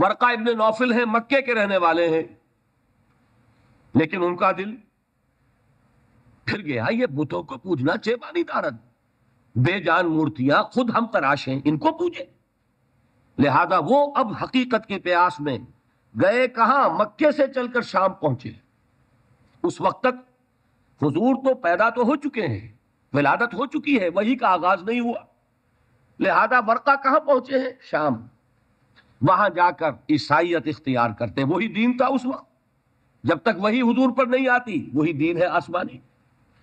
वरका इबन नौफिल हैं मक्के के रहने वाले हैं लेकिन उनका दिल फिर गया ये बुतों को पूजना चेबानी दारद बेजान मूर्तियां खुद हम तराश हैं इनको पूजे लिहाजा वो अब हकीकत की प्यास में गए कहा मक्के से चलकर शाम पहुंचे उस वक्त तक हुजूर तो पैदा तो हो चुके हैं विलादत हो चुकी है वही का आगाज नहीं हुआ लिहाजा वर्का कहां पहुंचे हैं शाम वहां जाकर ईसाइत इख्तियार करते वही दीन था उस वक्त जब तक वही हजूर पर नहीं आती वही दीन है आसमानी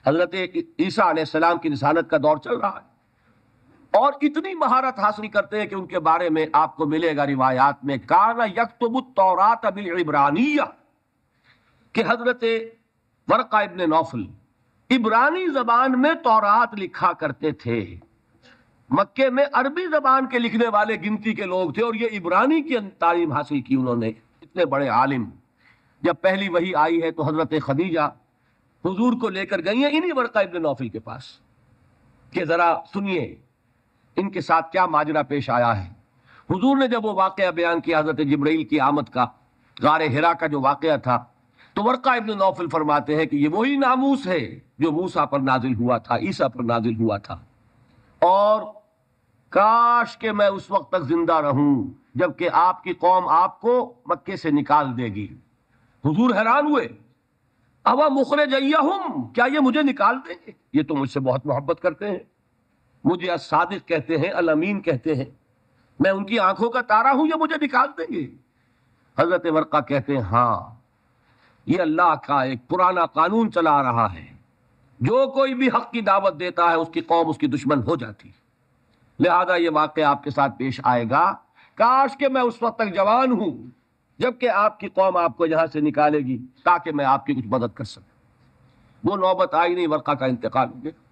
हजरत ईसा सलाम की निशानत का दौर चल रहा है और इतनी महारत हासिल करते हैं कि उनके बारे में आपको मिलेगा रिवायात में काना तौरात अबिल इब्रानिया कि हजरत वरका इबन नौफल इब्रानी जबान में तौरात लिखा करते थे मक्के में अरबी जबान के लिखने वाले गिनती के लोग थे और ये इब्रानी की तालीम हासिल की उन्होंने इतने बड़े आलिम जब पहली वही आई है तो हजरत खदीजा हुजूर को लेकर गई है इन्हीं वर्का इबन नौफिल के पास कि ज़रा सुनिए इनके साथ क्या माजरा पेश आया है हुजूर ने जब वो वाक़ बयान किया हजरत जबरील की आमद का गार हिरा का जो वाक़ था तो वर्का इब्न नौफिल फरमाते हैं कि ये वही नामूस है जो मूसा पर नाजिल हुआ था ईसा पर नाजिल हुआ था और काश के मैं उस वक्त तक जिंदा रहूं जबकि आपकी कौम आपको मक्के से निकाल देगी हुजूर हैरान हुए अवा मुखर जैया हम क्या ये मुझे निकाल देंगे ये तो मुझसे बहुत मोहब्बत करते हैं मुझे असादिक कहते हैं अलमीन कहते हैं मैं उनकी आंखों का तारा हूं ये मुझे निकाल देंगे हजरत वर्का कहते हैं हाँ ये अल्लाह का एक पुराना कानून चला रहा है जो कोई भी हक की दावत देता है उसकी कौम उसकी दुश्मन हो जाती है लिहाजा ये वाक़ आपके साथ पेश आएगा काश के मैं उस वक्त तक जवान हूँ जबकि आपकी कौम आपको यहाँ से निकालेगी ताकि मैं आपकी कुछ मदद कर सकूँ वो नौबत आई नहीं वर्का का इंतकाल हो गया